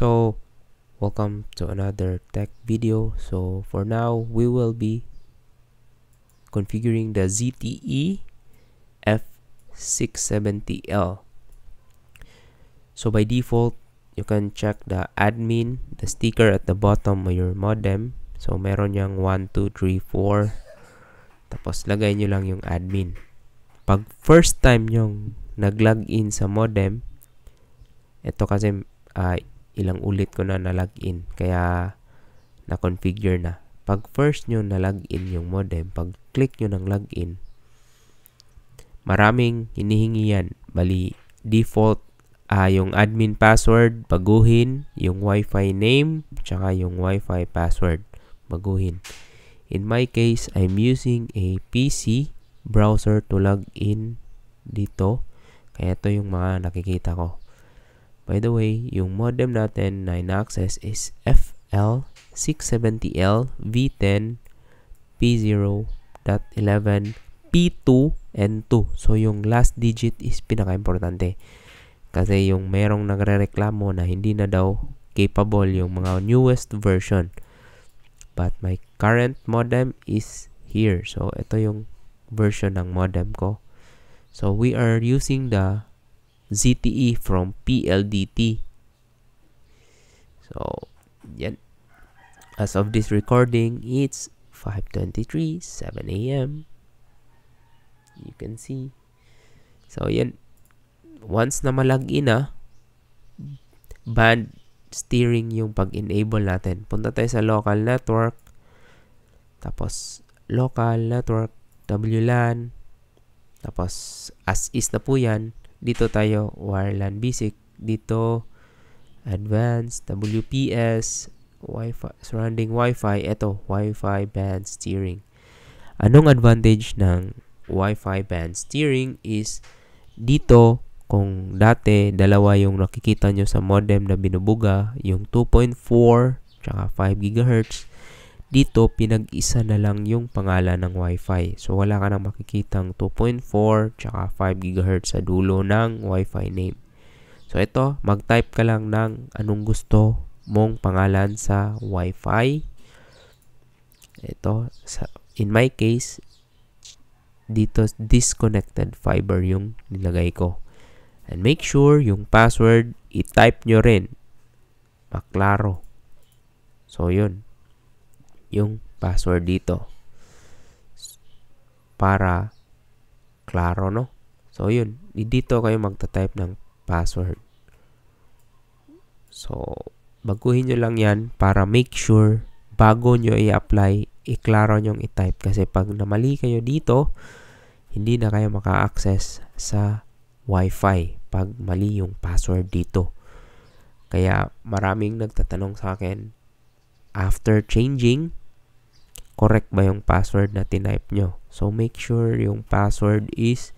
so welcome to another tech video so for now we will be configuring the ZTE F670L so by default you can check the admin the sticker at the bottom of your modem so meron yang 1 2 3 4 tapos lagay nyo lang yung admin pag first time yung nag-login sa modem ito kasi uh, ilang ulit ko na na in Kaya, na-configure na. Pag first nyo na in yung modem, pag click nyo ng in maraming hinihingi yan. Bali, default uh, yung admin password, baguhin. Yung wifi name, tsaka yung wifi password, baguhin. In my case, I'm using a PC browser to log in dito. Kaya ito yung mga nakikita ko. By the way, yung modem natin 9 access is FL670L V10 P0.11 P2 n 2. So, yung last digit is pinaka-importante. Kasi yung merong nagre-reklamo na hindi na daw capable yung mga newest version. But my current modem is here. So, ito yung version ng modem ko. So, we are using the ZTE from PLDT. So, yan. As of this recording, it's 5.23, 7 a.m. You can see. So, yan. Once na malagin na, ah, band steering yung pag-enable natin. Punta tayo sa local network. Tapos, local network, WLAN. Tapos, as is na po yan. Dito tayo, wireland basic. Dito, advanced, WPS, Wi-Fi, surrounding Wi-Fi. Ito, Wi-Fi band steering. Anong advantage ng Wi-Fi band steering is dito, kung dati, dalawa yung nakikita nyo sa modem na binubuga, yung 2.4 tsaka 5 GHz, dito, pinag-isa na lang yung pangalan ng Wi-Fi. So, wala ka nang makikitang 2.4 tsaka 5 GHz sa dulo ng Wi-Fi name. So, ito, mag-type ka lang ng anong gusto mong pangalan sa Wi-Fi. Ito, sa, in my case, dito disconnected fiber yung nilagay ko. And make sure yung password, i-type nyo rin. Maklaro. So, yun yung password dito. Para klaro, no? So, yun. Dito kayo magta-type ng password. So, baguhin nyo lang yan para make sure bago nyo i-apply, iklaro nyo i-type. Kasi pag namali kayo dito, hindi na kayo maka-access sa Wi-Fi pag mali yung password dito. Kaya maraming nagtatanong sa akin, after changing, correct ba yung password na tinype nyo. So, make sure yung password is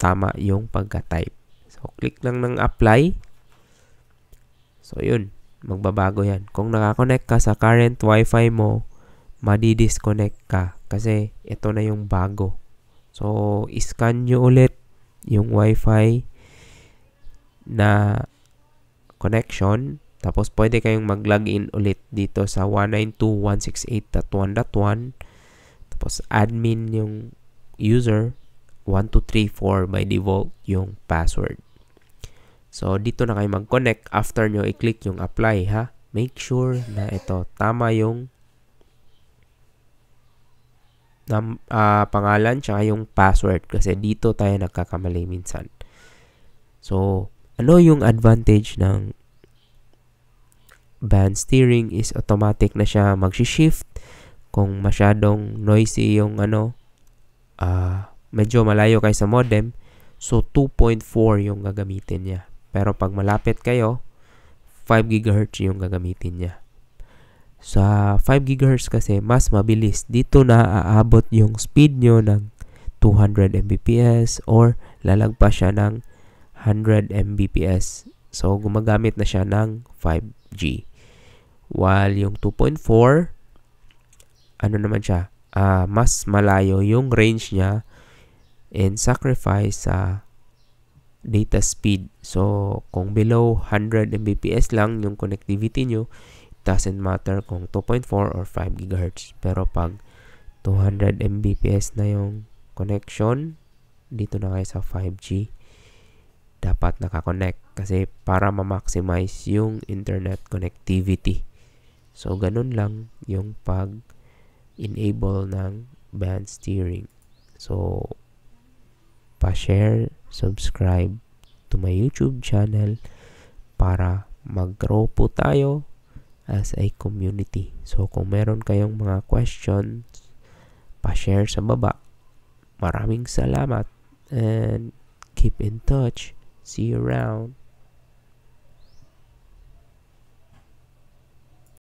tama yung pagka-type. So, click lang ng apply. So, yun. Magbabago yan. Kung nakakonect ka sa current wifi mo, madi-disconnect ka kasi ito na yung bago. So, scan nyo ulit yung wifi na connection tapos, pwede kayong mag-login ulit dito sa 192.168.1.1. Tapos, admin yung user. 1234 by default yung password. So, dito na kayo mag-connect. After nyo i-click yung apply, ha? Make sure na ito, tama yung nam, uh, pangalan tsaka yung password kasi dito tayo nagkakamali minsan. So, ano yung advantage ng band steering is automatic na siya magshi-shift kung masyadong noisy yung ano uh, medyo malayo kayo sa modem so 2.4 yung gagamitin niya pero pag malapit kayo 5 GHz yung gagamitin niya sa 5 GHz kasi mas mabilis dito na aabot yung speed nyo ng 200 Mbps or lalagpas siya ng 100 Mbps so gumagamit na siya ng 5G While yung 2.4, ano naman siya, uh, mas malayo yung range niya and sacrifice sa data speed. So, kung below 100 Mbps lang yung connectivity nyo, it doesn't matter kung 2.4 or 5 GHz. Pero pag 200 Mbps na yung connection, dito na kayo sa 5G, dapat nakakonect kasi para ma-maximize yung internet connectivity. So, ganun lang yung pag-enable ng band steering. So, pa-share, subscribe to my YouTube channel para mag-grow po tayo as a community. So, kung meron kayong mga questions, pa-share sa baba. Maraming salamat and keep in touch. See you around.